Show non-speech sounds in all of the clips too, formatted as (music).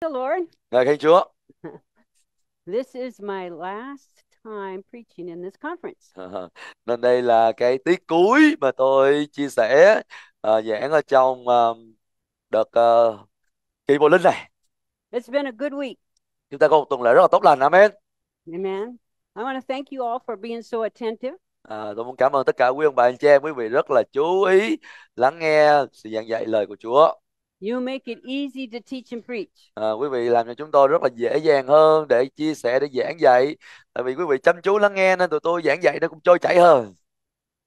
the Lord. Ngài khen Chúa. (laughs) This is my last time preaching in this conference. (laughs) nên đây là cái tiết cuối mà tôi chia sẻ uh, giảng ở trong uh, đợt uh, kỳ bộ linh này. It's been a good week. Chúng ta có một tuần lễ rất là tốt lành. Amen. Amen. I want to thank you all for being so attentive. À, tôi muốn cảm ơn tất cả quý ông bà anh chị em quý vị rất là chú ý lắng nghe sự giảng dạy lời của Chúa. You make it easy to teach and preach. À, quý vị làm cho chúng tôi rất là dễ dàng hơn để chia sẻ để giảng dạy. Tại vì quý vị chăm chú lắng nghe nên tụi tôi giảng dạy nó cũng trôi chảy hơn.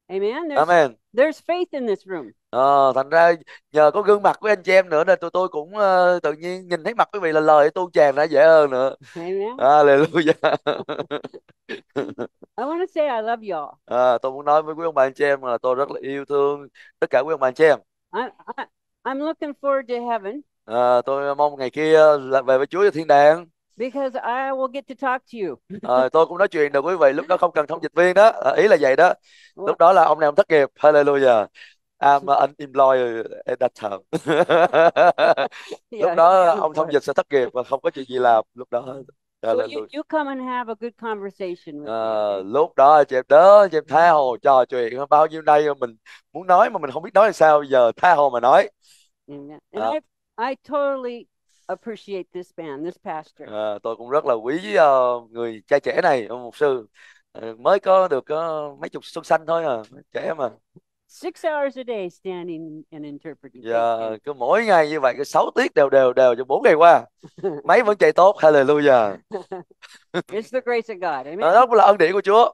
Amen. There's, Amen. There's faith in this room. À, thành ra nhờ có gương mặt của anh chị em nữa nên tụi tôi cũng uh, tự nhiên nhìn thấy mặt quý vị là lời tu tràn ra dễ hơn nữa. Amen. (laughs) Hallelujah. (laughs) I want to say I love y'all. À, tôi muốn nói với quý ông bà anh chị em là tôi rất là yêu thương tất cả quý ông bà anh chị em. I, I, I'm looking forward to heaven. À, tôi mong ngày kia ờ, là về với Chúa cho thiên đàng. Because I will get to talk to you. à, tôi cũng nói chuyện được quý vị lúc đó không cần thông dịch viên đó à, ý là vậy đó lúc đó là ông này ông thất nghiệp Hallelujah I'm unemployed (laughs) at that time. (laughs) (laughs) lúc đó ông thông dịch sẽ thất nghiệp và không có chuyện gì làm lúc đó. Well, you, you come and have a good conversation with à, me. Ờ, lúc đó chị em đó chị em tha hồ trò chuyện bao nhiêu đây mình muốn nói mà mình không biết nói sao giờ tha hồ mà nói and, and ờ. I, totally appreciate this man this pastor à, tôi cũng rất là quý uh, người cha trẻ này ông mục sư uh, mới có được uh, mấy chục xuân xanh thôi à trẻ mà six hours a day standing and interpreting. Dạ, yeah, cứ mỗi ngày như vậy cứ 6 tiết đều đều đều cho 4 ngày qua. (laughs) Máy vẫn chạy tốt. Hallelujah. (laughs) It's the grace of God. Amen. Đó là ân điển của Chúa.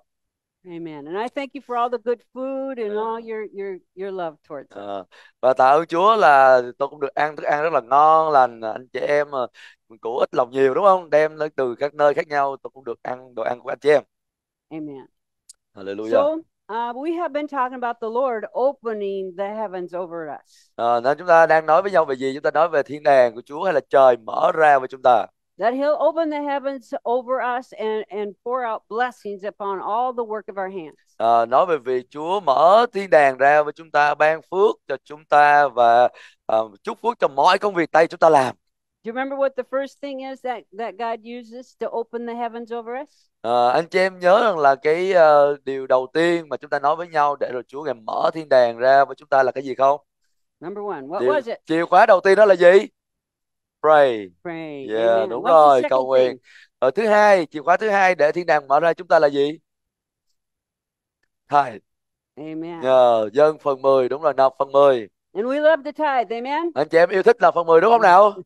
Amen. And I thank you for all the good food and all your your your love towards us. Dạ. và tạ ơn Chúa là tôi cũng được ăn thức ăn rất là ngon lành anh chị em ờ, mình ít lòng nhiều đúng không? Đem từ các nơi khác nhau tôi cũng được ăn đồ ăn của anh chị em. Amen. Hallelujah. So, Uh, we have been talking about the Lord opening the heavens over us. À, chúng ta đang nói với nhau về gì? Chúng ta nói về thiên đàng của Chúa hay là trời mở ra với chúng ta. That He'll open the heavens over us and and pour out blessings upon all the work of our hands. À, nói về việc Chúa mở thiên đàng ra với chúng ta, ban phước cho chúng ta và uh, chúc phước cho mọi công việc tay chúng ta làm you remember what the first thing is that that God uses to open the heavens over us? Uh, anh chị em nhớ rằng là cái uh, điều đầu tiên mà chúng ta nói với nhau để rồi Chúa ngài mở thiên đàng ra với chúng ta là cái gì không? Number one, what điều, was it? Chìa khóa đầu tiên đó là gì? Pray. Pray. Yeah, Amen. đúng What's rồi, cầu nguyện. Thing? Ờ, thứ hai, chìa khóa thứ hai để thiên đàng mở ra chúng ta là gì? Thầy. Amen. Yeah, dân phần 10 đúng rồi, nộp phần 10. And we love the tithe, amen. Anh chị em yêu thích là phần 10 đúng không nào? (laughs)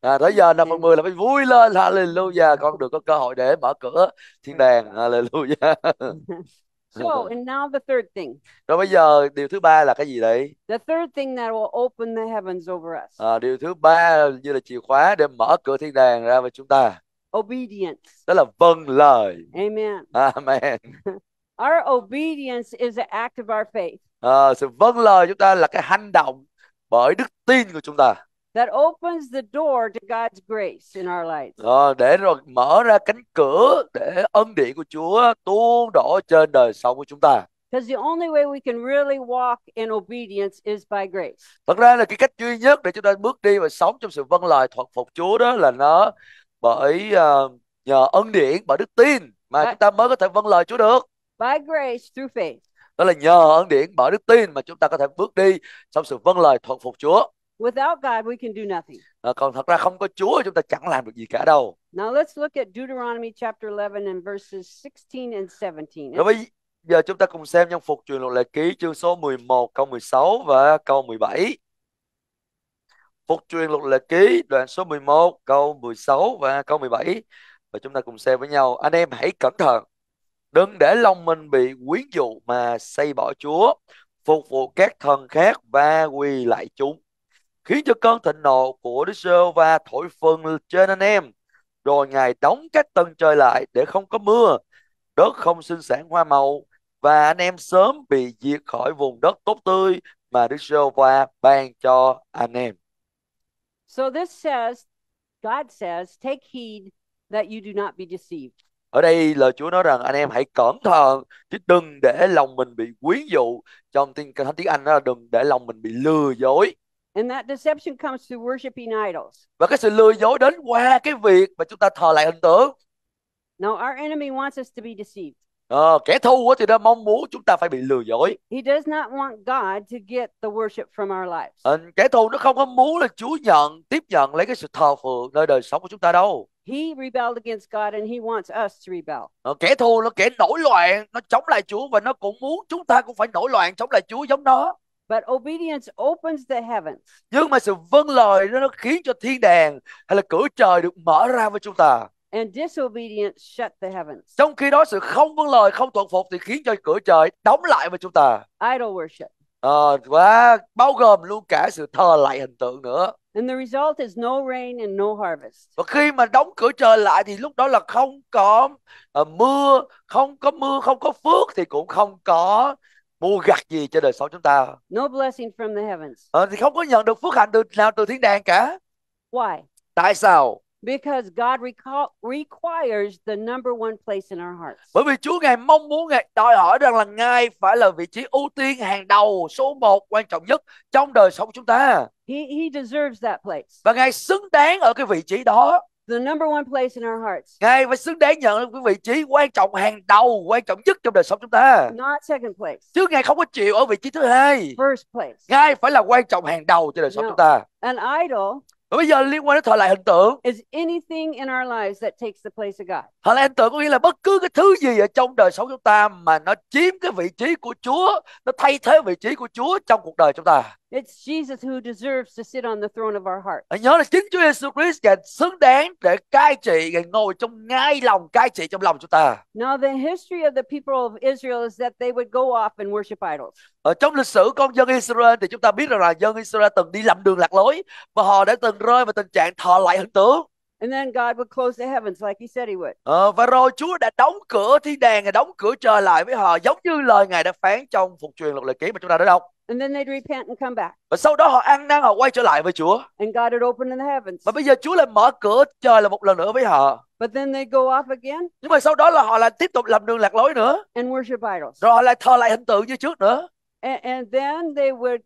à, tới giờ 50 10 là phải vui lên hallelujah con được có cơ hội để mở cửa thiên đàng hallelujah (laughs) So, and now the third thing. Rồi bây giờ điều thứ ba là cái gì đấy? The third thing that will open the heavens over us. À, điều thứ ba như là chìa khóa để mở cửa thiên đàng ra với chúng ta. Obedience. Đó là vâng lời. Amen. Amen. (laughs) Our obedience is an act of our faith. À, sự vâng lời chúng ta là cái hành động bởi đức tin của chúng ta that opens the door to God's grace in our lives. Ờ, để rồi mở ra cánh cửa để ân điển của Chúa tuôn đổ trên đời sống của chúng ta. Because the only way we can really walk in obedience is by grace. Thật ra là cái cách duy nhất để chúng ta bước đi và sống trong sự vâng lời thuận phục Chúa đó là nó bởi uh, nhờ ân điển bởi đức tin mà chúng ta mới có thể vâng lời Chúa được. By grace through faith. Đó là nhờ ân điển bởi đức tin mà chúng ta có thể bước đi trong sự vâng lời thuận phục Chúa. Without God, we can do nothing. À, còn thật ra không có Chúa chúng ta chẳng làm được gì cả đâu. Now let's look at Deuteronomy chapter 11 and verses 16 and 17. Rồi bây giờ chúng ta cùng xem nhân phục truyền luật lệ ký chương số 11 câu 16 và câu 17. Phục truyền luật lệ ký đoạn số 11 câu 16 và câu 17 và chúng ta cùng xem với nhau. Anh em hãy cẩn thận. Đừng để lòng mình bị quyến dụ mà xây bỏ Chúa, phục vụ các thần khác và quỳ lại chúng khiến cho cơn thịnh nộ của Đức giê va thổi phừng trên anh em rồi ngài đóng các tầng trời lại để không có mưa đất không sinh sản hoa màu và anh em sớm bị diệt khỏi vùng đất tốt tươi mà Đức giê va ban cho anh em So this says God says take heed that you do not be deceived ở đây lời Chúa nói rằng anh em hãy cẩn thận chứ đừng để lòng mình bị quyến dụ trong tiếng thánh tiếng Anh đó là đừng để lòng mình bị lừa dối. And that deception comes through worshiping idols. Và cái sự lừa dối đến qua cái việc mà chúng ta thờ lại hình tượng. Now our enemy wants us to be deceived. Ờ, kẻ thù thì nó mong muốn chúng ta phải bị lừa dối. He does not want God to get the worship from our lives. Ừ, kẻ thù nó không có muốn là Chúa nhận, tiếp nhận lấy cái sự thờ phượng nơi đời sống của chúng ta đâu. He rebelled against God and he wants us to rebel. Ờ, kẻ thù nó kẻ nổi loạn, nó chống lại Chúa và nó cũng muốn chúng ta cũng phải nổi loạn chống lại Chúa giống nó. But obedience opens the heavens. Nhưng mà sự vâng lời nó, nó khiến cho thiên đàng hay là cửa trời được mở ra với chúng ta. And disobedience shut the heavens. Trong khi đó sự không vâng lời, không thuận phục thì khiến cho cửa trời đóng lại với chúng ta. Idol worship. à, và bao gồm luôn cả sự thờ lại hình tượng nữa. And the result is no rain and no harvest. Và khi mà đóng cửa trời lại thì lúc đó là không có uh, mưa, không có mưa, không có phước thì cũng không có mua gặt gì cho đời sống chúng ta. No blessing from the heavens. Ờ, thì không có nhận được phước hạnh từ nào từ thiên đàng cả. Why? Tại sao? Because God requires the number one place in our hearts. Bởi vì Chúa ngài mong muốn ngài đòi hỏi rằng là ngài phải là vị trí ưu tiên hàng đầu, số một quan trọng nhất trong đời sống chúng ta. He he deserves that place. Và ngài xứng đáng ở cái vị trí đó the number one place in our hearts. Ngài phải xứng đáng nhận cái vị trí quan trọng hàng đầu, quan trọng nhất trong đời sống chúng ta. Not second place. Chứ Ngài không có chịu ở vị trí thứ hai. First place. Ngài phải là quan trọng hàng đầu trong đời sống no. chúng ta. An idol và bây giờ liên quan đến thờ lại hình tượng is anything in our lives that takes the place of God. Thờ lại hình tượng có nghĩa là bất cứ cái thứ gì ở trong đời sống chúng ta mà nó chiếm cái vị trí của Chúa, nó thay thế vị trí của Chúa trong cuộc đời chúng ta. It's Jesus who deserves to sit on the throne of our heart. Nhớ là chính Chúa Jesus Christ là xứng đáng để cai trị, ngài ngồi trong ngai lòng cai trị trong lòng chúng ta. Now the history of the people of Israel is that they would go off and worship idols. Ở trong lịch sử con dân Israel thì chúng ta biết rằng là dân Israel từng đi lầm đường lạc lối và họ đã từng rơi vào tình trạng thờ lại hình tướng. And then God would close the heavens like he said he would. Ờ, và rồi Chúa đã đóng cửa thiên đàng, ngài đóng cửa trời lại với họ giống như lời ngài đã phán trong phục truyền luật lệ ký mà chúng ta đã đọc. And then they'd repent and come back. Và sau đó họ ăn năn họ quay trở lại với Chúa. And God had opened the heavens. Và bây giờ Chúa lại mở cửa trời là một lần nữa với họ. But then they go off again. Nhưng mà sau đó là họ lại tiếp tục làm đường lạc lối nữa. And worship idols. Rồi họ lại thờ lại hình tượng như trước nữa. And, and then they would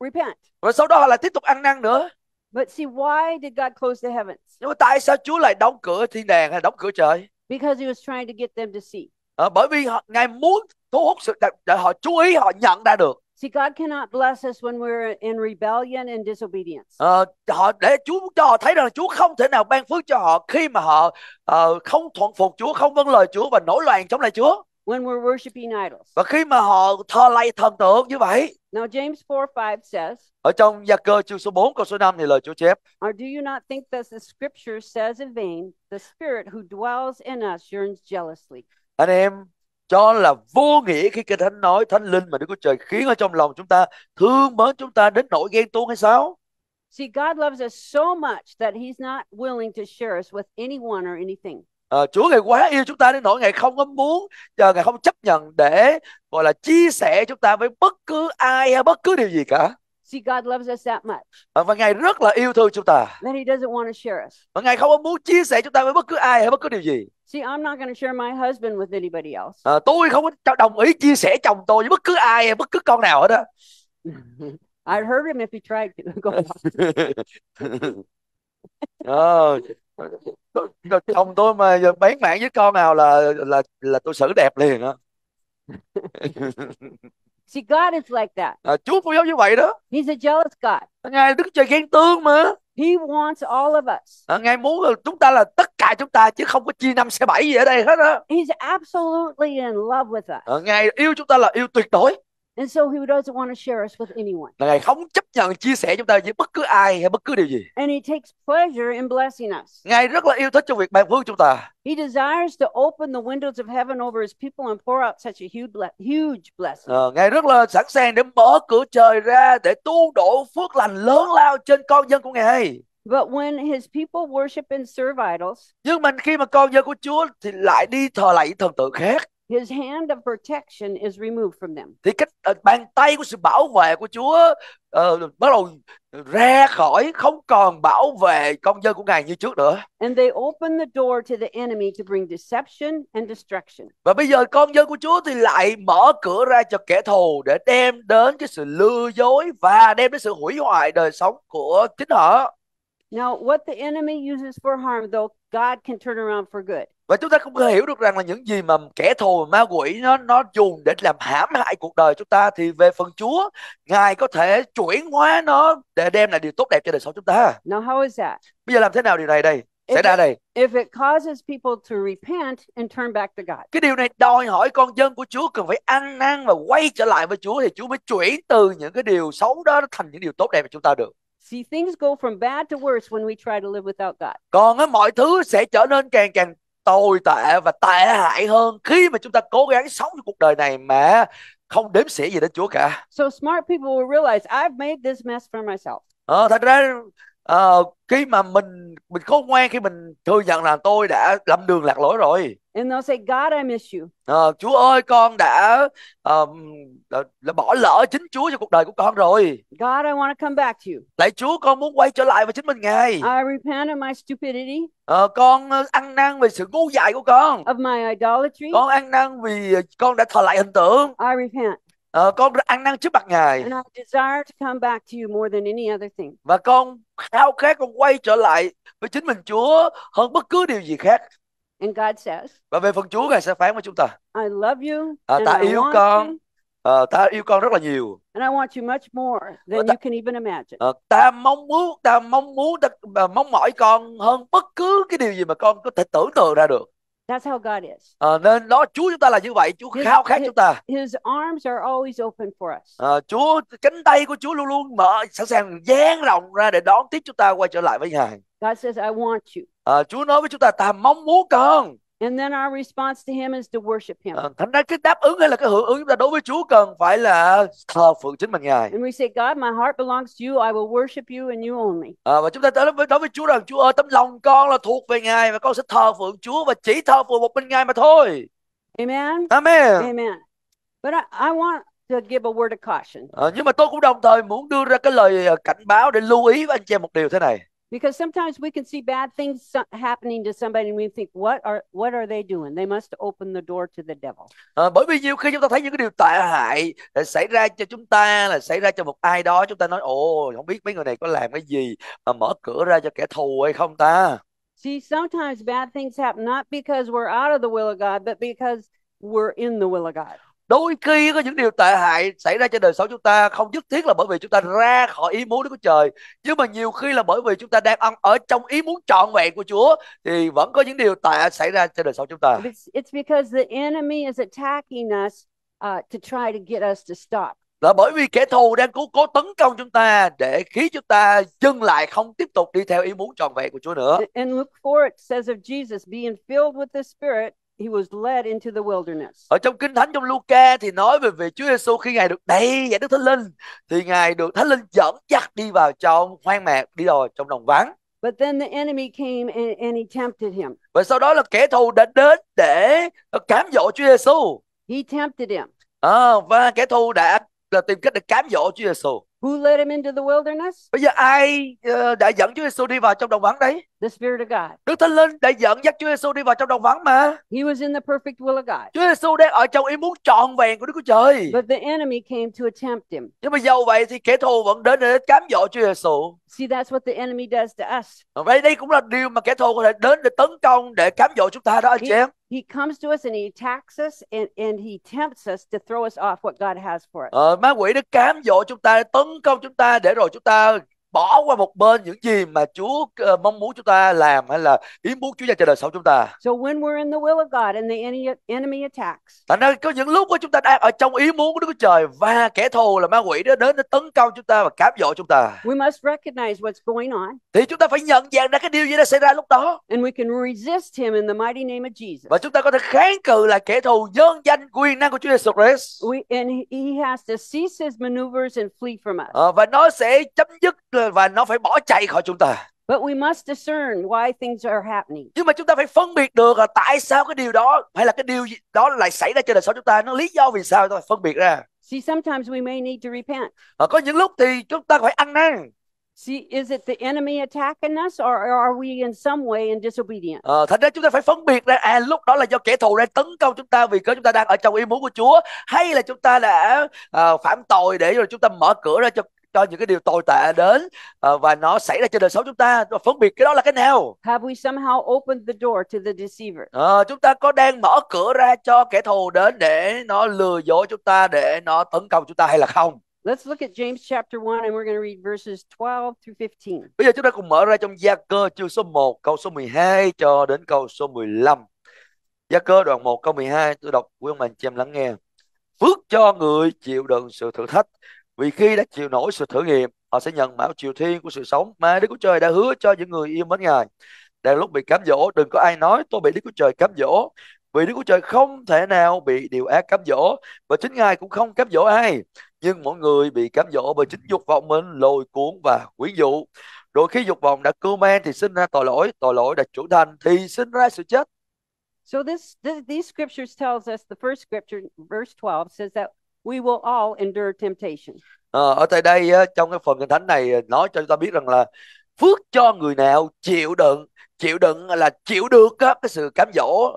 repent. Rồi sau đó họ lại tiếp tục ăn năn nữa. But see why did God close the heavens? Nhưng mà tại sao Chúa lại đóng cửa thiên đàng hay đóng cửa trời? Because he was trying to get them to see. À, bởi vì họ, ngài muốn thu hút sự để họ chú ý họ nhận ra được. See, God cannot bless us when we're in rebellion and disobedience. Ờ, họ để Chúa cho họ thấy rằng Chúa không thể nào ban phước cho họ khi mà họ uh, không thuận phục Chúa, không vâng lời Chúa và nổi loạn chống lại Chúa. When we're worshiping idols. Và khi mà họ thờ lạy thần tượng như vậy. Now James 4:5 says. Ở trong Gia Cơ chương số 4 câu số 5 thì lời Chúa chép. Or do you not think that the scripture says in vain, the spirit who dwells in us yearns jealously? Anh em cho là vô nghĩa khi kinh thánh nói thánh linh mà Đức Chúa Trời khiến ở trong lòng chúng ta thương mến chúng ta đến nỗi ghen tuông hay sao? See, God loves us so much that He's not willing to share us with anyone or anything. À, Chúa ngài quá yêu chúng ta đến nỗi ngài không có muốn, chờ ngài không chấp nhận để gọi là chia sẻ chúng ta với bất cứ ai hay bất cứ điều gì cả. See, God loves us that much. Ờ, và Ngài rất là yêu thương chúng ta. Then he doesn't want to share us. Và Ngài không có muốn chia sẻ chúng ta với bất cứ ai hay bất cứ điều gì. See, I'm not going to share my husband with anybody else. À, tôi không có đồng ý chia sẻ chồng tôi với bất cứ ai hay bất cứ con nào hết đó. (laughs) I'd hurt him if he tried to. (laughs) Go on. (laughs) Ờ. chồng tôi mà bán mạng với con nào là là là tôi xử đẹp liền á. See, God is like that. À, Chúa cũng giống như vậy đó. He's a jealous God. Ngài Đức Trời ghen tương mà. He wants all of us. À, Ngài muốn chúng ta là tất cả chúng ta chứ không có chia năm xe bảy gì ở đây hết á. He's absolutely in love with us. À, Ngài yêu chúng ta là yêu tuyệt đối. And so he doesn't want to share us with anyone. Ngài không chấp nhận chia sẻ chúng ta với bất cứ ai hay bất cứ điều gì. And he takes pleasure in blessing us. Ngài rất là yêu thích trong việc ban phước chúng ta. He desires to open the windows of heaven over his people and pour out such a huge huge blessing. Ờ, Ngài rất là sẵn sàng để mở cửa trời ra để tu đổ phước lành lớn lao trên con dân của Ngài. But when his people worship and serve idols, nhưng mà khi mà con dân của Chúa thì lại đi thờ lạy thần tượng khác. His hand of protection is removed from them. Thì cái uh, bàn tay của sự bảo vệ của Chúa uh, bắt đầu ra khỏi không còn bảo vệ công dân của Ngài như trước nữa. And they open the door to the enemy to bring deception and destruction. Và bây giờ công dân của Chúa thì lại mở cửa ra cho kẻ thù để đem đến cái sự lừa dối và đem đến sự hủy hoại đời sống của chính họ. Now, what the enemy uses for harm, though, God can turn around for good. Và chúng ta cũng hiểu được rằng là những gì mà kẻ thù ma quỷ nó nó dùng để làm hãm hại cuộc đời chúng ta thì về phần Chúa, Ngài có thể chuyển hóa nó để đem lại điều tốt đẹp cho đời sống chúng ta. Now how is that? Bây giờ làm thế nào điều này đây? Xảy ra đây. If it causes people to repent and turn back to God. Cái điều này đòi hỏi con dân của Chúa cần phải ăn năn và quay trở lại với Chúa thì Chúa mới chuyển từ những cái điều xấu đó thành những điều tốt đẹp cho chúng ta được. See, things go from bad to worse when we try to live without God. Còn á, mọi thứ sẽ trở nên càng càng tồi tệ và tệ hại hơn khi mà chúng ta cố gắng sống trong cuộc đời này mà không đếm xỉa gì đến Chúa cả. So smart people will realize I've made this mess for myself. Ờ, thật ra uh, khi mà mình mình khôn ngoan khi mình thừa nhận là tôi đã lầm đường lạc lối rồi. And they'll say, God, I miss you. Uh, Chúa ơi, con đã um, đã, đã bỏ lỡ chính Chúa cho cuộc đời của con rồi. God, I want to come back to you. Lạy Chúa, con muốn quay trở lại với chính mình ngay I repent of my stupidity. Uh, con ăn năn về sự ngu dại của con. Of my idolatry. Con ăn năn vì con đã thờ lại hình tượng. I repent. Ờ, con ăn năn trước mặt Ngài. Và con khao khát con quay trở lại với chính mình Chúa hơn bất cứ điều gì khác. And God says. Và về phần Chúa Ngài sẽ phán với chúng ta. I love you. À, ta I yêu con. Uh, ta yêu con rất là nhiều. Ờ, ta, mong muốn, ta mong muốn, ta uh, mong mỏi con hơn bất cứ cái điều gì mà con có thể tưởng tượng ra được. That's how God is. À, nên đó Chúa chúng ta là như vậy, Chúa his, khao khát his, chúng ta. His arms are always open for us. À, Chúa cánh tay của Chúa luôn luôn mở sẵn sàng dang rộng ra để đón tiếp chúng ta quay trở lại với Ngài. God says I want you. À, Chúa nói với chúng ta ta mong muốn con. And then our response to him is to worship him. Ờ, thành ra cái đáp ứng hay là cái hưởng ứng chúng ta đối với Chúa cần phải là thờ phượng chính mình Ngài. And we say God my heart belongs to you, I will worship you and you only. À, và chúng ta đối với đối với Chúa rằng Chúa ơi tấm lòng con là thuộc về Ngài và con sẽ thờ phượng Chúa và chỉ thờ phượng một mình Ngài mà thôi. Amen. Amen. Amen. But I, I want to give a word of caution. À, nhưng mà tôi cũng đồng thời muốn đưa ra cái lời cảnh báo để lưu ý với anh chị em một điều thế này because sometimes we can see bad things happening to somebody and we think what are what are they doing they must open the door to the devil à, bởi vì nhiều khi chúng ta thấy những cái điều tệ hại ờ, xảy ra cho chúng ta là xảy ra cho một ai đó chúng ta nói ồ không biết mấy người này có làm cái gì mà mở cửa ra cho kẻ thù hay không ta see sometimes bad things happen not because we're out of the will of God but because we're in the will of God đôi khi có những điều tệ hại xảy ra trên đời sống chúng ta không nhất thiết là bởi vì chúng ta ra khỏi ý muốn của Trời nhưng mà nhiều khi là bởi vì chúng ta đang ăn ở trong ý muốn trọn vẹn của Chúa thì vẫn có những điều tệ xảy ra trên đời sống chúng ta. It's, because the enemy is attacking us uh, to try to get us to stop. Là bởi vì kẻ thù đang cố cố tấn công chúng ta để khiến chúng ta dừng lại không tiếp tục đi theo ý muốn trọn vẹn của Chúa nữa. In Luke 4 it says of Jesus being filled with the Spirit he was led into the wilderness. Ở trong Kinh Thánh trong Luca thì nói về việc Chúa Giêsu khi Ngài được đầy dạy Đức Thánh Linh thì Ngài được Thánh Linh dẫn dắt đi vào trong hoang mạc, đi rồi trong đồng vắng. But then the enemy came and, and he tempted him. Và sau đó là kẻ thù đã đến để cám dỗ Chúa Giêsu. He tempted him. À, và kẻ thù đã là tìm cách để cám dỗ Chúa Giêsu. Who led him into the wilderness? Bây giờ ai uh, đã dẫn Chúa Giêsu đi vào trong đồng vắng đấy? The Spirit of God. Đức Thánh Linh đã dẫn dắt Chúa Giêsu đi vào trong đồng vắng mà. He was in the perfect will of God. Chúa Giêsu đang ở trong ý muốn trọn vẹn của Đức Chúa Trời. But the enemy came to attempt him. Nhưng mà dầu vậy thì kẻ thù vẫn đến để cám dỗ Chúa Giêsu. See that's what the enemy does to us. Vậy đây cũng là điều mà kẻ thù có thể đến để tấn công để cám dỗ chúng ta đó anh chị em. he comes to us and he mà quỷ nó cám dỗ chúng ta tấn công chúng ta để rồi chúng ta bỏ qua một bên những gì mà Chúa uh, mong muốn chúng ta làm hay là ý muốn Chúa dành cho đời sống chúng ta. So when we're in the will of God and the enemy attacks. Thành ra có những lúc mà chúng ta đang ở trong ý muốn của Đức Chúa Trời và kẻ thù là ma quỷ đó đến để tấn công chúng ta và cám dỗ chúng ta. We must recognize what's going on. Thì chúng ta phải nhận dạng ra cái điều gì đã xảy ra lúc đó. And we can resist him in the mighty name of Jesus. Và chúng ta có thể kháng cự là kẻ thù nhân danh quyền năng của Chúa Jesus Christ. We and he has to cease his maneuvers and flee from us. À, và nó sẽ chấm dứt và nó phải bỏ chạy khỏi chúng ta. But we must discern why things are happening. Nhưng mà chúng ta phải phân biệt được là tại sao cái điều đó hay là cái điều gì đó lại xảy ra trên đời sống chúng ta, nó lý do vì sao chúng ta phân biệt ra. See, sometimes we may need to repent. À, có những lúc thì chúng ta phải ăn năn. See, is it the enemy attacking us or are we in some way in disobedience? Ờ, thành ra chúng ta phải phân biệt ra à, lúc đó là do kẻ thù đang tấn công chúng ta vì cớ chúng ta đang ở trong ý muốn của Chúa hay là chúng ta đã à, phạm tội để rồi chúng ta mở cửa ra cho cho những cái điều tồi tệ đến uh, và nó xảy ra trên đời sống chúng ta và phân biệt cái đó là cái nào have we somehow opened the door to the deceiver uh, chúng ta có đang mở cửa ra cho kẻ thù đến để nó lừa dối chúng ta để nó tấn công chúng ta hay là không Let's look at James chapter 1 and we're going to read verses 12 through 15. Bây giờ chúng ta cùng mở ra trong Gia Cơ chương số 1 câu số 12 cho đến câu số 15. Gia Cơ đoạn 1 câu 12 tôi đọc quý ông bà chị em lắng nghe. Phước cho người chịu đựng sự thử thách vì khi đã chịu nổi sự thử nghiệm, họ sẽ nhận mão triều thiên của sự sống mà Đức Chúa Trời đã hứa cho những người yêu mến Ngài. Đang lúc bị cám dỗ, đừng có ai nói tôi bị Đức Chúa Trời cám dỗ. Vì Đức Chúa Trời không thể nào bị điều ác cám dỗ và chính Ngài cũng không cám dỗ ai. Nhưng mọi người bị cám dỗ bởi chính dục vọng mình lôi cuốn và quyến dụ. Rồi khi dục vọng đã cư men thì sinh ra tội lỗi, tội lỗi đã trưởng thành thì sinh ra sự chết. So this, this these scriptures tells us the first scripture verse 12 says that we will all endure temptation. Ờ, ở tại đây trong cái phần kinh thánh này ờ, nói cho chúng ta biết rằng là phước cho người nào chịu đựng, chịu đựng là chịu được cái sự cám dỗ.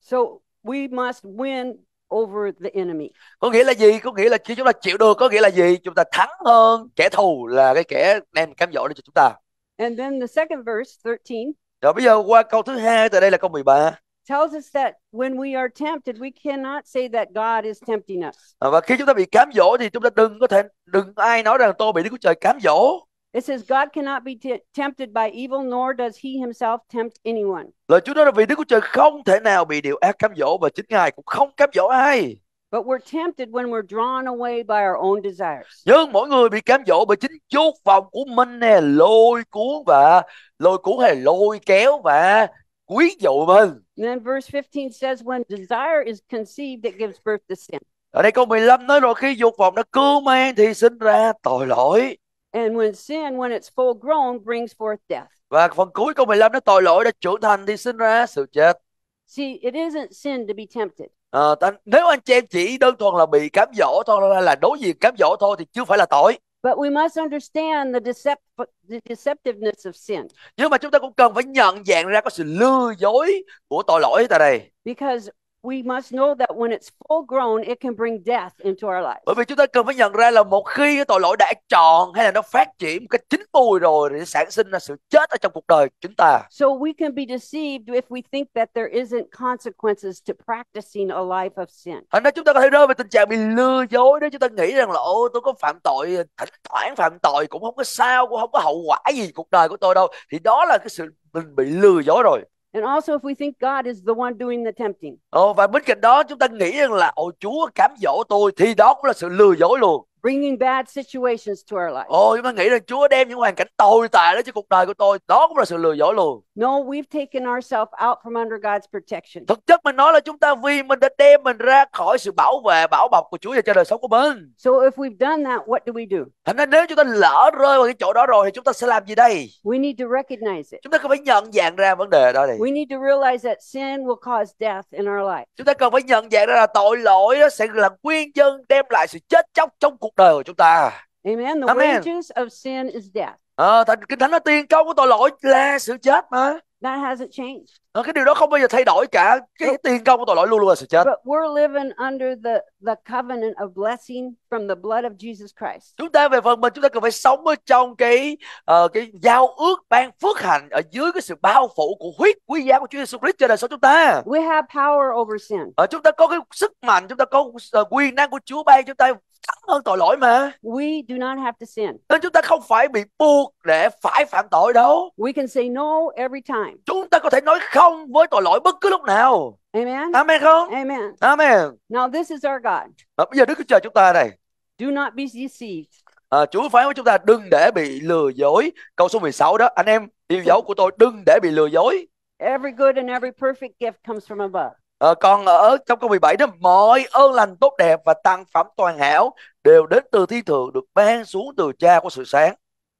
So we must win over the enemy. Có nghĩa là gì? Có nghĩa là khi chúng ta chịu được có nghĩa là gì? Chúng ta thắng hơn kẻ thù là cái kẻ đem cám dỗ đến cho chúng ta. And then the second verse 13. Rồi bây giờ qua câu thứ hai tại đây là câu 13 tells us that when we are tempted, we cannot say that God is tempting us. À, và khi chúng ta bị cám dỗ thì chúng ta đừng có thể đừng ai nói rằng tôi bị Đức Chúa Trời cám dỗ. It says God cannot be tempted by evil nor does he himself tempt anyone. Lời Chúa nói là vì Đức Chúa Trời không thể nào bị điều ác cám dỗ và chính Ngài cũng không cám dỗ ai. But we're tempted when we're drawn away by our own desires. Nhưng mỗi người bị cám dỗ bởi chính chốt vòng của mình nè, lôi cuốn và lôi cuốn hay lôi kéo và quý dụ mình. And then verse 15 says when desire is conceived it gives birth to sin. Ở đây câu 15 nói rồi khi dục vọng nó cưu mang thì sinh ra tội lỗi. And when sin when it's full grown brings forth death. Và phần cuối câu 15 nó tội lỗi đã trưởng thành thì sinh ra sự chết. See, it isn't sin to be tempted. À, nếu anh chị em chỉ đơn thuần là bị cám dỗ thôi là, là đối diện cám dỗ thôi thì chưa phải là tội. But we must understand the, decept the deceptiveness of sin. Nhưng mà chúng ta cũng cần phải nhận dạng ra có sự lừa dối của tội lỗi tại đây. Because we must know that when it's full grown it can bring death into our lives. Bởi vì chúng ta cần phải nhận ra là một khi cái tội lỗi đã tròn hay là nó phát triển một cách chín mùi rồi thì sản sinh ra sự chết ở trong cuộc đời chúng ta. So we can be deceived if we think that there isn't consequences to practicing a life of sin. Thành ra chúng ta có thể rơi vào tình trạng bị lừa dối đó chúng ta nghĩ rằng là ô tôi có phạm tội thỉnh thoảng phạm tội cũng không có sao cũng không có hậu quả gì cuộc đời của tôi đâu thì đó là cái sự mình bị lừa dối rồi. And also if we think God is the one doing the tempting. Ồ, và bên cạnh đó chúng ta nghĩ rằng là ôi Chúa cám dỗ tôi thì đó cũng là sự lừa dối luôn bringing bad situations to our life. Oh, chúng ta nghĩ rằng Chúa đem những hoàn cảnh tồi tệ đó cho cuộc đời của tôi. Đó cũng là sự lừa dối luôn. No, we've taken ourselves out from under God's protection. Thực chất mình nói là chúng ta vì mình đã đem mình ra khỏi sự bảo vệ, bảo bọc của Chúa cho đời sống của mình. So if we've done that, what do we do? Thành ra nếu chúng ta lỡ rơi vào cái chỗ đó rồi thì chúng ta sẽ làm gì đây? We need to recognize it. Chúng ta cần phải nhận dạng ra vấn đề đó này. We need to realize that sin will cause death in our life. Chúng ta cần phải nhận dạng ra là tội lỗi đó sẽ là nguyên nhân đem lại sự chết chóc trong cuộc đời của chúng ta. Amen. The Amen. wages of sin is death. À, tại kinh thánh nó tiên câu của tội lỗi là sự chết mà. That hasn't changed. À, cái điều đó không bao giờ thay đổi cả. Cái but, tiền công của tội lỗi luôn luôn là sự chết. But we're living under the the covenant of blessing from the blood of Jesus Christ. Chúng ta về phần mình chúng ta cần phải sống ở trong cái uh, cái giao ước ban phước hạnh ở dưới cái sự bao phủ của huyết quý giá của Chúa Jesus Christ trên đời sống chúng ta. We have power over sin. À, chúng ta có cái sức mạnh, chúng ta có uh, quyền năng của Chúa ban chúng ta thắng hơn tội lỗi mà. We do not have to sin. Nên chúng ta không phải bị buộc để phải phạm tội đâu. We can say no every time. Chúng ta có thể nói không với tội lỗi bất cứ lúc nào. Amen. Amen không? Amen. Amen. Now this is our God. À, bây giờ Đức Chúa Trời chúng ta đây Do not be deceived. À, Chúa phán với chúng ta đừng để bị lừa dối. Câu số 16 đó, anh em, yêu dấu của tôi đừng để bị lừa dối. Every good and every perfect gift comes from above. Ờ, con ở trong câu 17 đó mọi ơn lành tốt đẹp và tăng phẩm toàn hảo đều đến từ thi thượng được ban xuống từ cha của sự sáng.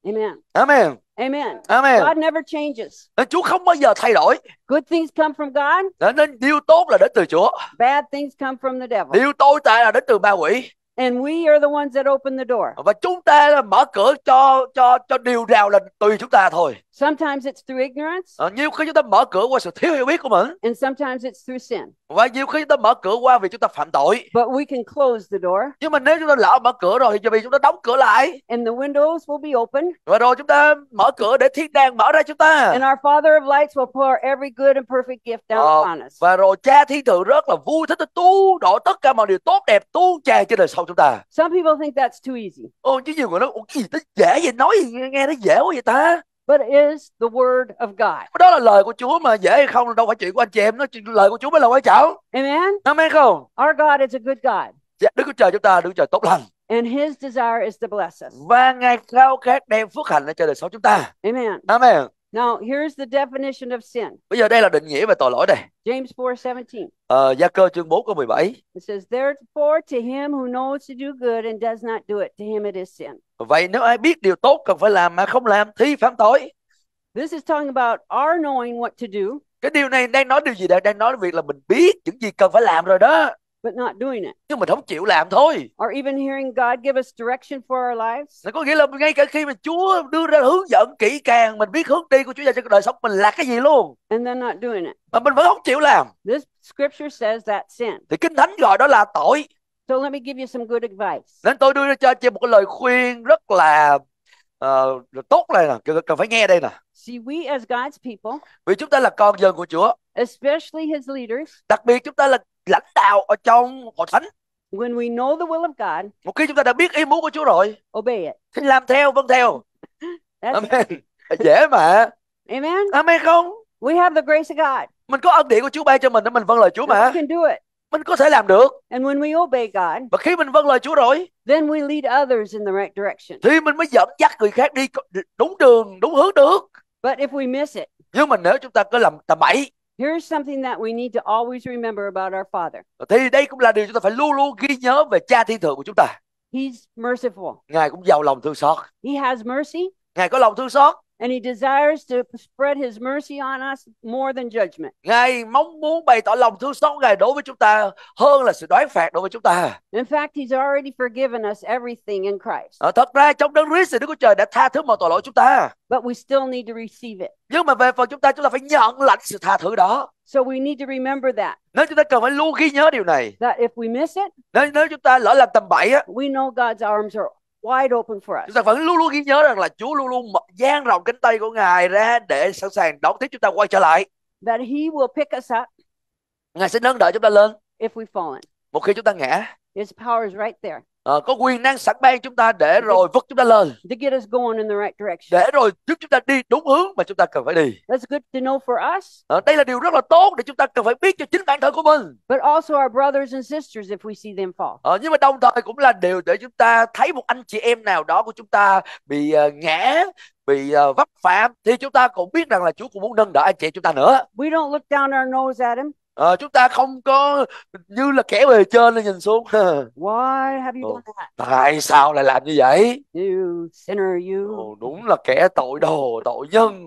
Amen. Amen. Amen. Amen. God never changes. Ờ, Chúa không bao giờ thay đổi. Good things come from God. Ờ, nên điều tốt là đến từ Chúa. Bad things come from the devil. Điều tồi tệ là đến từ ma quỷ. And we are the ones that open the door. Và chúng ta là mở cửa cho cho cho điều rào là tùy chúng ta thôi. Sometimes it's through ignorance. À, nhiều khi chúng ta mở cửa qua sự thiếu hiểu biết của mình. And sometimes it's through sin. Và nhiều khi chúng ta mở cửa qua vì chúng ta phạm tội. But we can close the door. Nhưng mà nếu chúng ta lỡ mở cửa rồi thì vì chúng ta đóng cửa lại. And the windows will be open. Và rồi chúng ta mở cửa để thiên đàng mở ra chúng ta. And our Father of lights will pour every good and perfect gift down à, ờ, upon us. Và rồi Cha thiên thượng rất là vui thích tu đổ tất cả mọi điều tốt đẹp tu tràn trên đời sau chúng ta. Some people think that's too easy. Ồ chứ nhiều người nói cái gì nó dễ vậy nói nghe nó dễ quá vậy ta but is the word of God. Đó là lời của Chúa mà dễ hay không đâu phải chuyện của anh chị em, nó lời của Chúa mới là quan trọng. Amen. Amen không? Our God is a good God. Dạ, Đức Chúa Trời chúng ta Đức Chúa Trời tốt lành. And his desire is to bless us. Và Ngài khao khát đem phước hạnh cho đời sống chúng ta. Amen. Amen. Now here's the definition of sin. Bây giờ đây là định nghĩa về tội lỗi này. James 4:17. Ờ uh, Gia cơ chương 4 câu 17. It says therefore to him who knows to do good and does not do it to him it is sin. Vậy nếu ai biết điều tốt cần phải làm mà không làm thì phạm tội. This is talking about our knowing what to do. Cái điều này đang nói điều gì đây? Đang nói việc là mình biết những gì cần phải làm rồi đó but not doing it. Nhưng mà không chịu làm thôi. Or even hearing God give us direction for our lives. Là có nghĩa là ngay cả khi mà Chúa đưa ra hướng dẫn kỹ càng, mình biết hướng đi của Chúa dành cho đời sống mình là cái gì luôn. And then not doing it. Mà mình vẫn không chịu làm. This scripture says that sin. Thì Kinh Thánh gọi đó là tội. So let me give you some good advice. Nên tôi đưa ra cho chị một cái lời khuyên rất là uh, tốt này nè, cần phải nghe đây nè. See, we as God's people, vì chúng ta là con dân của Chúa, especially His leaders, đặc biệt chúng ta là lãnh đạo ở trong hội thánh When we know the will of God, một khi chúng ta đã biết ý muốn của Chúa rồi, obey it. Thì làm theo, vâng theo. That's Amen. (laughs) Dễ mà. Amen. Amen không? We have the grace of God. Mình có ân điển của Chúa ban cho mình để mình vâng lời Chúa mà. We can do it. Mình có thể làm được. And when we obey God, và khi mình vâng lời Chúa rồi, then we lead others in the right direction. Thì mình mới dẫn dắt người khác đi đúng đường, đúng hướng được. But if we miss it, nhưng mà nếu chúng ta cứ làm tầm bậy, Here's something that we need to always remember about our Father. Thì đây cũng là điều chúng ta phải luôn luôn ghi nhớ về Cha thiên thượng của chúng ta. He's merciful. Ngài cũng giàu lòng thương xót. He has mercy. Ngài có lòng thương xót and he desires to spread his mercy on us more than judgment. Ngài mong muốn bày tỏ lòng thương xót Ngài đối với chúng ta hơn là sự đoán phạt đối với chúng ta. In fact, he's already forgiven us everything in Christ. À, thật ra trong Đấng Christ thì Đức Chúa Trời đã tha thứ mọi tội lỗi chúng ta. But we still need to receive it. Nhưng mà về phần chúng ta chúng ta phải nhận lãnh sự tha thứ đó. So we need to remember that. Nếu chúng ta cần phải luôn ghi nhớ điều này. That if we miss it, nếu nếu chúng ta lỡ làm tầm bậy á, we know God's arms are wide open for us. Chúng ta vẫn luôn luôn ghi nhớ rằng là Chúa luôn luôn dang rộng cánh tay của Ngài ra để sẵn sàng đón tiếp chúng ta quay trở lại. That he will pick us up. Ngài sẽ nâng đỡ chúng ta lên. If we fallen. Một khi chúng ta ngã. His power is right there. À, có quyền năng sẵn ban chúng ta để rồi vứt chúng ta lên. To get us going in the right direction. Để rồi giúp chúng ta đi đúng hướng mà chúng ta cần phải đi. That's good to know for us. À, đây là điều rất là tốt để chúng ta cần phải biết cho chính bản thân của mình. But also our brothers and sisters if we see them fall. À, nhưng mà đồng thời cũng là điều để chúng ta thấy một anh chị em nào đó của chúng ta bị uh, ngã, bị uh, vấp phạm thì chúng ta cũng biết rằng là Chúa cũng muốn nâng đỡ anh chị chúng ta nữa. We don't look down our nose at him. Ờ, chúng ta không có như là kẻ bề trên nhìn xuống. (laughs) Why have you done that? Tại sao lại làm như vậy? You sinner you. Ồ, đúng là kẻ tội đồ, tội nhân,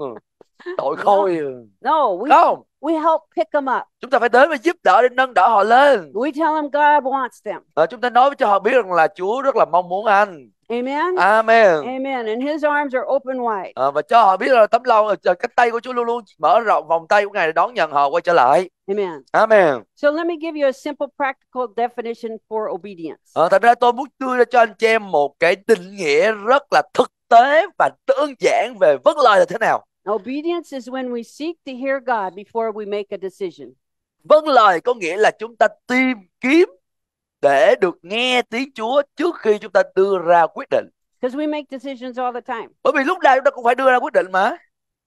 tội khôi. No, we không. We help pick them up. Chúng ta phải đến và giúp đỡ để nâng đỡ họ lên. We tell them God wants them. Ờ, chúng ta nói cho họ biết rằng là Chúa rất là mong muốn anh. Amen. Amen. Amen. And his arms are open wide. À, và cho họ biết là tấm lòng cánh tay của Chúa luôn luôn mở rộng vòng tay của Ngài để đón nhận họ quay trở lại. Amen. Amen. So let me give you a simple practical definition for obedience. À, thật ra tôi muốn đưa ra cho anh chị em một cái định nghĩa rất là thực tế và đơn giản về vâng lời là thế nào. Obedience is when we seek to hear God before we make a decision. Vâng lời có nghĩa là chúng ta tìm kiếm để được nghe tiếng Chúa trước khi chúng ta đưa ra quyết định. we make decisions all the time. Bởi vì lúc nào chúng ta cũng phải đưa ra quyết định mà.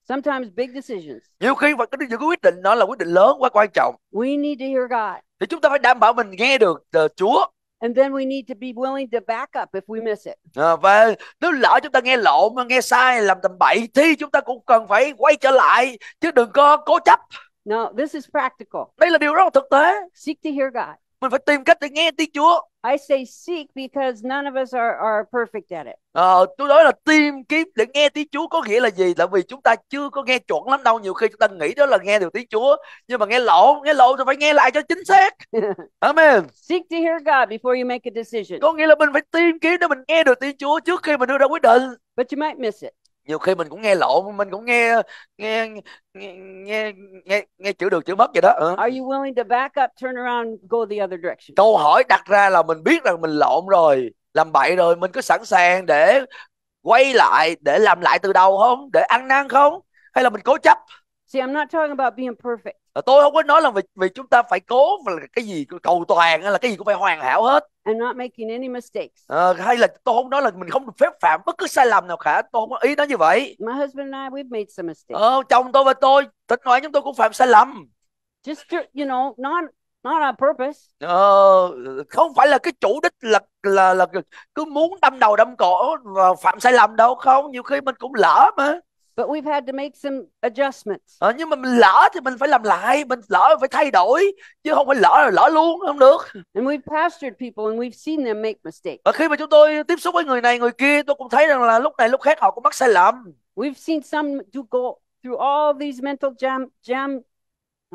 Sometimes big decisions. Nhiều khi phải những cái quyết định nó là quyết định lớn quá quan trọng. We need to hear God. Thì chúng ta phải đảm bảo mình nghe được từ ờ, Chúa. And then we need to be willing to back up if we miss it. À, và nếu lỡ chúng ta nghe lộn, nghe sai, làm tầm bậy thì chúng ta cũng cần phải quay trở lại chứ đừng có cố chấp. No, this is practical. Đây là điều rất là thực tế. Seek to hear God. Mình phải tìm cách để nghe tiếng Chúa. I say seek because none of us are are perfect at it. Ờ, tôi nói là tìm kiếm để nghe tiếng Chúa có nghĩa là gì? Là vì chúng ta chưa có nghe chuẩn lắm đâu. Nhiều khi chúng ta nghĩ đó là nghe được tiếng Chúa, nhưng mà nghe lộ, nghe lộ thì phải nghe lại cho chính xác. (laughs) Amen. Seek to hear God before you make a decision. Có nghĩa là mình phải tìm kiếm để mình nghe được tiếng Chúa trước khi mình đưa ra quyết định. But you might miss it nhiều khi mình cũng nghe lộn mình cũng nghe nghe nghe nghe nghe, nghe chữ được chữ mất vậy đó ừ. Are you willing to back up, turn around, go the other direction? Câu hỏi đặt ra là mình biết rằng mình lộn rồi, làm bậy rồi, mình có sẵn sàng để quay lại để làm lại từ đầu không? Để ăn năn không? Hay là mình cố chấp? See, I'm not talking about being perfect. Ờ, tôi không có nói là vì, vì chúng ta phải cố và là cái gì cầu toàn là cái gì cũng phải hoàn hảo hết and not making any mistakes. À, hay là tôi không nói là mình không được phép phạm bất cứ sai lầm nào cả, tôi không có ý nói như vậy. My husband and I we've made some mistakes. Ờ, chồng tôi và tôi thỉnh thoảng chúng tôi cũng phạm sai lầm. Just you know, not not on purpose. Ờ, không phải là cái chủ đích là là là cứ muốn đâm đầu đâm cổ và phạm sai lầm đâu không, nhiều khi mình cũng lỡ mà. But we've had to make some adjustments. Ờ, nhưng mà mình lỡ thì mình phải làm lại, mình lỡ phải thay đổi chứ không phải lỡ là lỡ luôn không được. And we've pastored people and we've seen them make mistakes. Và khi mà chúng tôi tiếp xúc với người này người kia, tôi cũng thấy rằng là lúc này lúc khác họ cũng mắc sai lầm. We've seen some to go through all these mental jam jam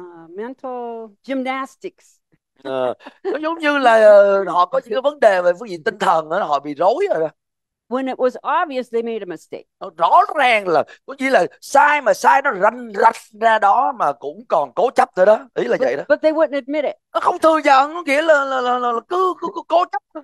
uh, mental gymnastics. Ờ, nó giống như là ờ, họ có những cái vấn đề về phương diện tinh thần đó, họ bị rối rồi when it was obvious they made a mistake. Rõ ràng là có chỉ là sai mà sai nó rành rạch ra đó mà cũng còn cố chấp thôi đó. Ý là but, vậy đó. But they wouldn't admit it. Nó không thừa nhận, có nghĩa là là, là, là, là cứ, cứ, cứ cố chấp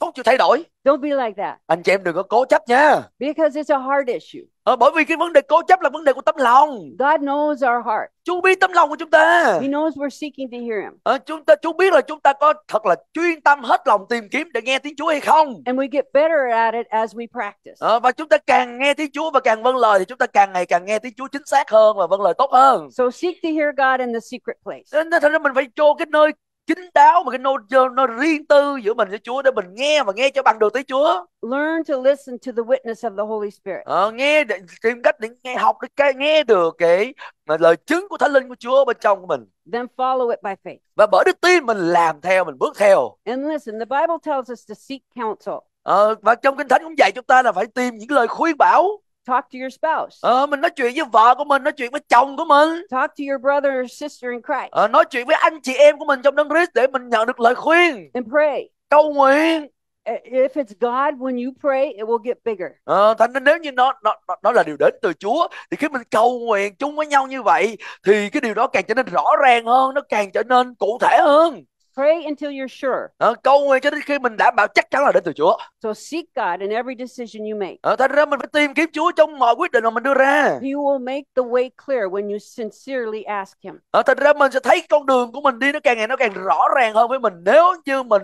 không chịu thay đổi. Don't be like that. Anh chị em đừng có cố chấp nha. Because it's a heart issue. À, bởi vì cái vấn đề cố chấp là vấn đề của tấm lòng. God knows our heart. Chúa biết tấm lòng của chúng ta. He knows we're seeking to hear him. À, chúng ta Chúa biết là chúng ta có thật là chuyên tâm hết lòng tìm kiếm để nghe tiếng Chúa hay không. And we get better at it as we practice. À, và chúng ta càng nghe tiếng Chúa và càng vâng lời thì chúng ta càng ngày càng nghe tiếng Chúa chính xác hơn và vâng lời tốt hơn. So seek to hear God in the secret place. Nên thành ra mình phải vô cái nơi chính đáo mà cái nô nó riêng tư giữa mình với Chúa để mình nghe và nghe cho bằng được tới Chúa. Learn to listen to the witness of the Holy Spirit. Ờ, nghe để, tìm cách để nghe học được cái nghe được cái mà lời chứng của Thánh Linh của Chúa bên trong của mình. Then follow it by faith. Và bởi đức tin mình làm theo, mình bước theo. And listen, the Bible tells us to seek counsel. Ờ, và trong kinh thánh cũng dạy chúng ta là phải tìm những lời khuyên bảo. Talk to your spouse. Ờ, mình nói chuyện với vợ của mình, nói chuyện với chồng của mình. Talk to your brother or sister in Christ. Ờ, nói chuyện với anh chị em của mình trong Đấng Christ để mình nhận được lời khuyên. And pray. Cầu nguyện. If it's God, when you pray, it will get bigger. Ờ, thành nên nếu như nó, nó nó là điều đến từ Chúa thì khi mình cầu nguyện chung với nhau như vậy thì cái điều đó càng trở nên rõ ràng hơn, nó càng trở nên cụ thể hơn. Pray until you're sure. À, cầu nguyện cho đến khi mình đảm bảo chắc chắn là đến từ Chúa. So seek God in every decision you make. À, thành ra mình phải tìm kiếm Chúa trong mọi quyết định mà mình đưa ra. He will make the way clear when you sincerely ask him. À, thành ra mình sẽ thấy con đường của mình đi nó càng ngày nó càng rõ ràng hơn với mình nếu như mình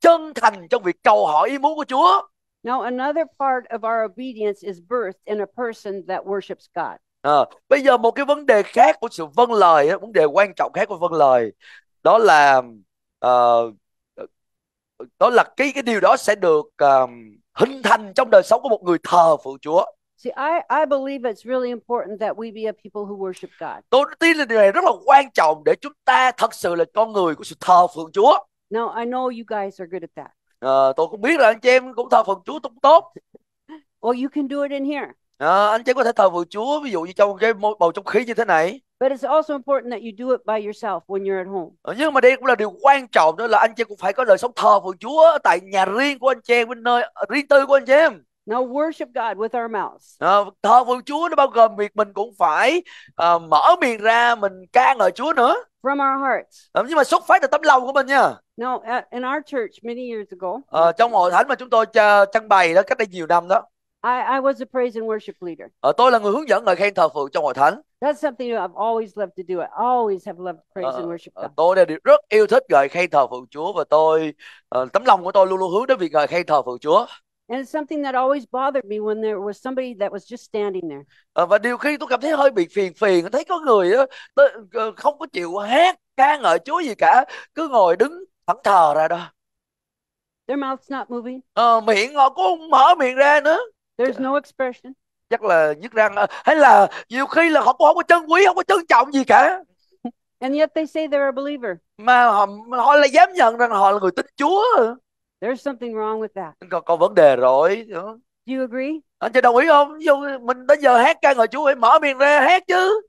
chân thành trong việc cầu hỏi ý muốn của Chúa. Now another part of our obedience is birthed in a person that worships God. À, bây giờ một cái vấn đề khác của sự vâng lời, vấn đề quan trọng khác của vâng lời đó là uh, đó là cái cái điều đó sẽ được um, hình thành trong đời sống của một người thờ phượng Chúa. See, I I believe it's really important that we be a people who worship God. Tôi tin là điều này rất là quan trọng để chúng ta thật sự là con người của sự thờ phượng Chúa. Now I know you guys are good at that. Uh, tôi cũng biết là anh chị em cũng thờ phượng Chúa cũng tốt. Well, you can do it in here. À, anh chị có thể thờ phượng Chúa ví dụ như trong cái bầu trong khí như thế này. But it's also important that you do it by yourself when you're at home. Ờ, nhưng mà đây cũng là điều quan trọng nữa là anh chị cũng phải có đời sống thờ phượng Chúa tại nhà riêng của anh chị em, nơi ờ, riêng tư của anh chị em. Now worship God with our mouths. À, thờ phượng Chúa nó bao gồm việc mình cũng phải uh, mở miệng ra mình ca ngợi Chúa nữa. From our hearts. À, nhưng mà xuất phát từ tấm lòng của mình nha. No, in our church many years ago. À, trong hội thánh mà chúng tôi trang bày đó cách đây nhiều năm đó. I, I was a praise and worship leader. À, tôi là người hướng dẫn người khen thờ phượng trong hội thánh. That's something I've always loved to do. I always have loved praise and ờ, worship ờ, God. Tôi đều rất yêu thích ngợi khen thờ phượng Chúa và tôi uh, tấm lòng của tôi luôn luôn hướng đến việc ngợi khen thờ phượng Chúa. And it's something that always bothered me when there was somebody that was just standing there. À, và điều khi tôi cảm thấy hơi bị phiền phiền, thấy có người đó, tôi, không có chịu hát ca ngợi Chúa gì cả, cứ ngồi đứng thẫn thờ ra đó. Their mouth's not moving. Ờ, miệng họ cũng không mở miệng ra nữa. There's no expression chắc là nhất răng ờ, hay là nhiều khi là họ không có trân quý không có trân trọng gì cả And yet they say they're a believer. Mà họ họ lại dám nhận rằng họ là người tin Chúa. There's something wrong with that. Có có vấn đề rồi. Do you agree? Anh ờ, chị đồng ý không? Ví dụ mình tới giờ hát ca ngợi Chúa phải mở miệng ra hát chứ.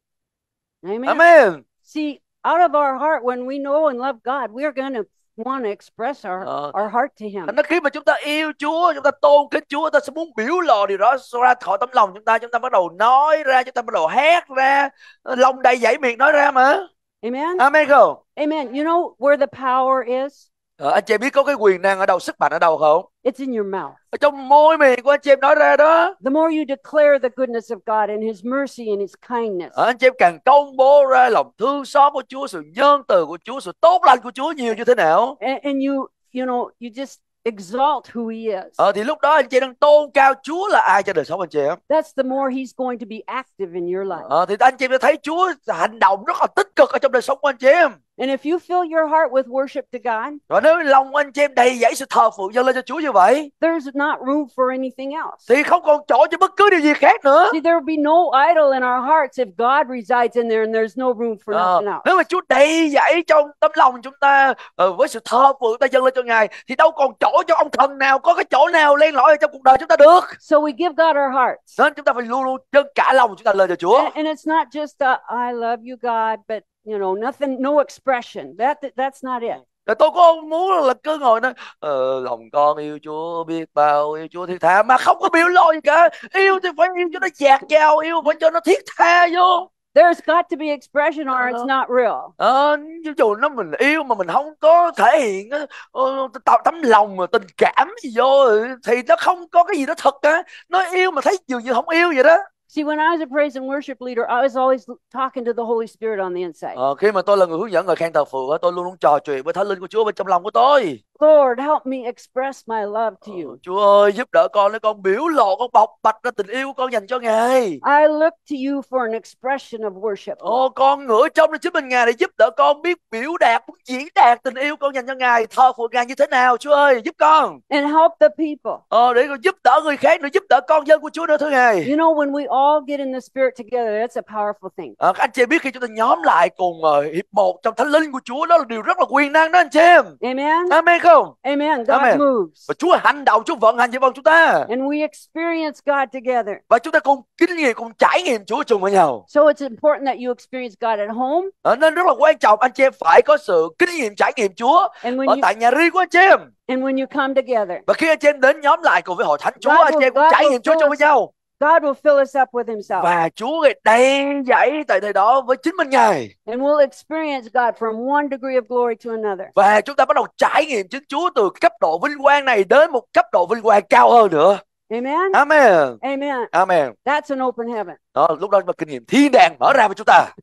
Amen. Amen. See, out of our heart when we know and love God, we are going to want to express our ờ. our heart to him. Nó khi mà chúng ta yêu Chúa, chúng ta tôn kính Chúa, chúng ta sẽ muốn biểu lộ điều đó ra khỏi tấm lòng chúng ta, chúng ta bắt đầu nói ra, chúng ta bắt đầu hét ra, lòng đầy dãy miệng nói ra mà. Amen. Amen Amen. You know where the power is? Ờ, anh chị biết có cái quyền năng ở đâu, sức mạnh ở đâu không? It's in your mouth. Ở trong môi miệng của anh chị em nói ra đó. The more you declare the goodness of God and his mercy and his kindness. Ở anh chị em càng công bố ra lòng thương xót của Chúa, sự nhân từ của Chúa, sự tốt lành của Chúa nhiều như thế nào. And, and you you know, you just exalt who he is. Ờ thì lúc đó anh chị đang tôn cao Chúa là ai cho đời sống anh chị em. That's the more he's going to be active in your life. Ờ thì anh chị đã thấy Chúa hành động rất là tích cực ở trong đời sống của anh chị em. And if you fill your heart with worship to God, và nếu lòng anh chị em đầy dẫy sự thờ phượng dâng lên cho Chúa như vậy, there's not room for anything else. Thì không còn chỗ cho bất cứ điều gì khác nữa. See, there will be no idol in our hearts if God resides in there and there's no room for à, nothing else. Nếu mà Chúa đầy dẫy trong tấm lòng chúng ta uh, với sự thờ phượng ta dâng lên cho Ngài thì đâu còn chỗ cho ông thần nào có cái chỗ nào len lỏi trong cuộc đời chúng ta được. So we give God our hearts. Nên chúng ta phải luôn luôn trân cả lòng chúng ta lên cho Chúa. And, and it's not just a, I love you God, but you know nothing no expression that, that that's not it là tôi có muốn là cứ ngồi nói ờ, lòng con yêu Chúa biết bao yêu Chúa thiết tha mà không có biểu lộ gì cả yêu thì phải yêu cho nó dạt dào yêu phải cho nó thiết tha vô There's got to be expression or it's ờ. not real. Ờ, dù nó mình yêu mà mình không có thể hiện ờ, tạo tấm lòng mà tình cảm gì vô thì nó không có cái gì đó thật á. Nó yêu mà thấy dường như không yêu vậy đó. See, when I was a praise and worship leader, I was always talking to the Holy Spirit on the inside. Ờ, khi mà tôi là người hướng dẫn người khen thờ phượng, tôi luôn luôn trò chuyện với Thánh Linh của Chúa bên trong lòng của tôi. Lord, help me express my love to ờ, you. Chúa ơi, giúp đỡ con để con biểu lộ, con bộc bạch ra tình yêu con dành cho Ngài. I look to you for an expression of worship. Oh, con ngửa trong lên chính mình Ngài để giúp đỡ con biết biểu đạt, muốn diễn đạt tình yêu con dành cho Ngài, thờ phượng Ngài như thế nào. Chúa ơi, giúp con. And help the people. Oh, để con giúp đỡ người khác, nữa giúp đỡ con dân của Chúa nữa thưa Ngài. You know, when we all get in the Spirit together, that's a powerful thing. À, các anh chị biết khi chúng ta nhóm lại cùng uh, hiệp một trong thánh linh của Chúa, đó là điều rất là quyền năng đó anh chị em. Amen. Amen không? Amen. God Amen. moves. Và Chúa hành động, Chúa vận hành với bọn chúng ta. And we experience God together. Và chúng ta cùng kinh nghiệm, cùng trải nghiệm Chúa chung với nhau. So it's important that you experience God at home. À, nên rất là quan trọng anh chị em phải có sự kinh nghiệm trải nghiệm Chúa ở you... tại nhà riêng của anh chị em. And when you come together. Và khi anh chị em đến nhóm lại cùng với hội thánh Chúa, God anh chị em cũng trải nghiệm Chúa chung với nhau. God will fill us up with himself. Và Chúa đầy dẫy tại thời đó với chính mình Ngài. And we'll experience God from one degree of glory to another. Và chúng ta bắt đầu trải nghiệm chính Chúa từ cấp độ vinh quang này đến một cấp độ vinh quang cao hơn nữa. Amen. Amen. Amen. Amen. That's an open heaven. Đó, lúc đó mà kinh nghiệm thiên đàng mở ra với chúng ta.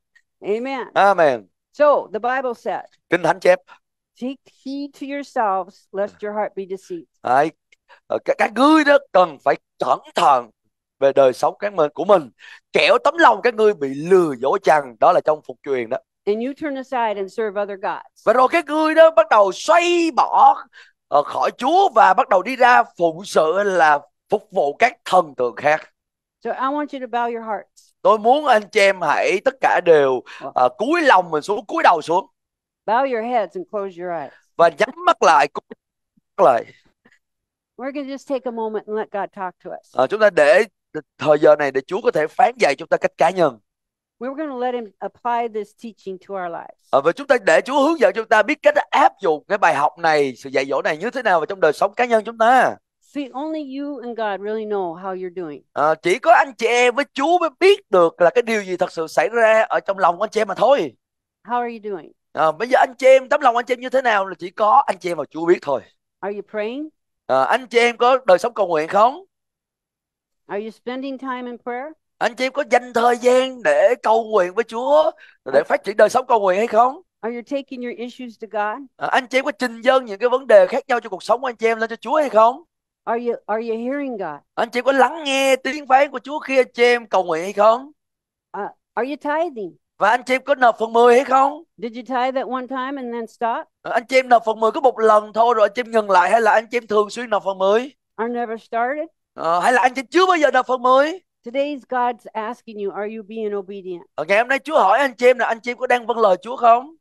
Amen. Amen. So the Bible said. Kinh thánh chép. Take heed to yourselves lest your heart be deceived. Đấy, ờ, các, các ngươi đó cần phải cẩn thận về đời sống các mình của mình kẻo tấm lòng các ngươi bị lừa dối chằng đó là trong phục truyền đó and you turn aside and serve other gods và rồi các ngươi đó bắt đầu xoay bỏ uh, khỏi Chúa và bắt đầu đi ra phụng sự là phục vụ các thần tượng khác so I want you to bow your hearts tôi muốn anh chị em hãy tất cả đều uh, cúi lòng mình xuống cúi đầu xuống bow your heads and close your eyes và nhắm mắt lại cúi mắt lại We're going just take a moment and let God talk to us. À, chúng ta để thời giờ này để Chúa có thể phán dạy chúng ta cách cá nhân. We're going to let him apply this teaching to our lives. À, và chúng ta để Chúa hướng dẫn chúng ta biết cách áp dụng cái bài học này, sự dạy dỗ này như thế nào vào trong đời sống cá nhân chúng ta. See, only you and God really know how you're doing. À, chỉ có anh chị em với Chúa mới biết được là cái điều gì thật sự xảy ra ở trong lòng anh chị em mà thôi. How are you doing? À, bây giờ anh chị em tấm lòng anh chị em như thế nào là chỉ có anh chị em và Chúa biết thôi. Are you praying? À, anh chị em có đời sống cầu nguyện không? Are you spending time in prayer? Anh chị có dành thời gian để cầu nguyện với Chúa để phát triển đời sống cầu nguyện hay không? Are you taking your issues to God? À, anh chị có trình dâng những cái vấn đề khác nhau cho cuộc sống của anh chị em lên cho Chúa hay không? Are you are you hearing God? Anh chị có lắng nghe tiếng phán của Chúa khi anh chị em cầu nguyện hay không? Uh, are you tithing? Và anh chị em có nộp phần 10 hay không? Did you tithe at one time and then stop? À, anh chị em nộp phần 10 có một lần thôi rồi anh chị em ngừng lại hay là anh chị em thường xuyên nộp phần 10? I never started? Ờ, hay là anh chị chưa bao giờ đọc phần mới? Today's God's asking you, are you being obedient? Ở ngày hôm nay Chúa hỏi anh chị em là anh chị em có đang vâng lời Chúa không?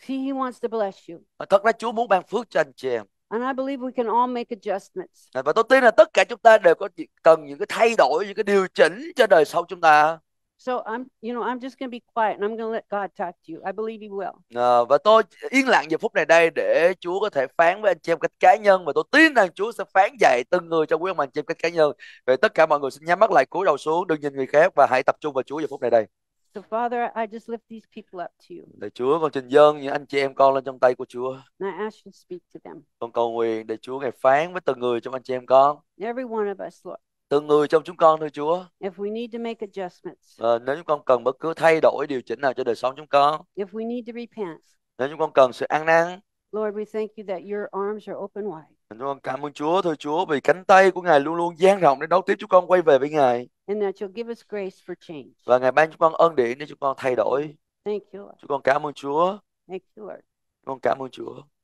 See, he wants to bless you. Và thật ra Chúa muốn ban phước cho anh chị em. And I believe we can all make adjustments. Và tôi tin là tất cả chúng ta đều có cần những cái thay đổi, những cái điều chỉnh cho đời sau chúng ta. So I'm, you know, I'm just going to be quiet and I'm going to let God talk to you. I believe he will. À, và tôi yên lặng giờ phút này đây để Chúa có thể phán với anh chị em cách cá nhân và tôi tin rằng Chúa sẽ phán dạy từng người trong quý ông anh chị em cách cá nhân. về tất cả mọi người xin nhắm mắt lại cúi đầu xuống, đừng nhìn người khác và hãy tập trung vào Chúa giờ phút này đây. So Father, I just lift these people up to you. Lạy Chúa, con trình dâng những anh chị em con lên trong tay của Chúa. And I ask you to speak to them. Con cầu nguyện để Chúa ngài phán với từng người trong anh chị em con. Every one of us, Lord từng người trong chúng con thôi Chúa. If we need to make adjustments. À, nếu chúng con cần bất cứ thay đổi điều chỉnh nào cho đời sống chúng con. If we need to repent. Nếu chúng con cần sự ăn năn. Lord, we thank you that your arms are open wide. Chúng con cảm ơn Chúa thôi Chúa vì cánh tay của Ngài luôn luôn dang rộng để đón tiếp chúng con quay về với Ngài. And that you'll give us grace for change. Và Ngài ban chúng con ân điển để chúng con thay đổi. Thank you. Chúng con cảm ơn Chúa. Thank you, Lord. Con cảm ơn Chúa.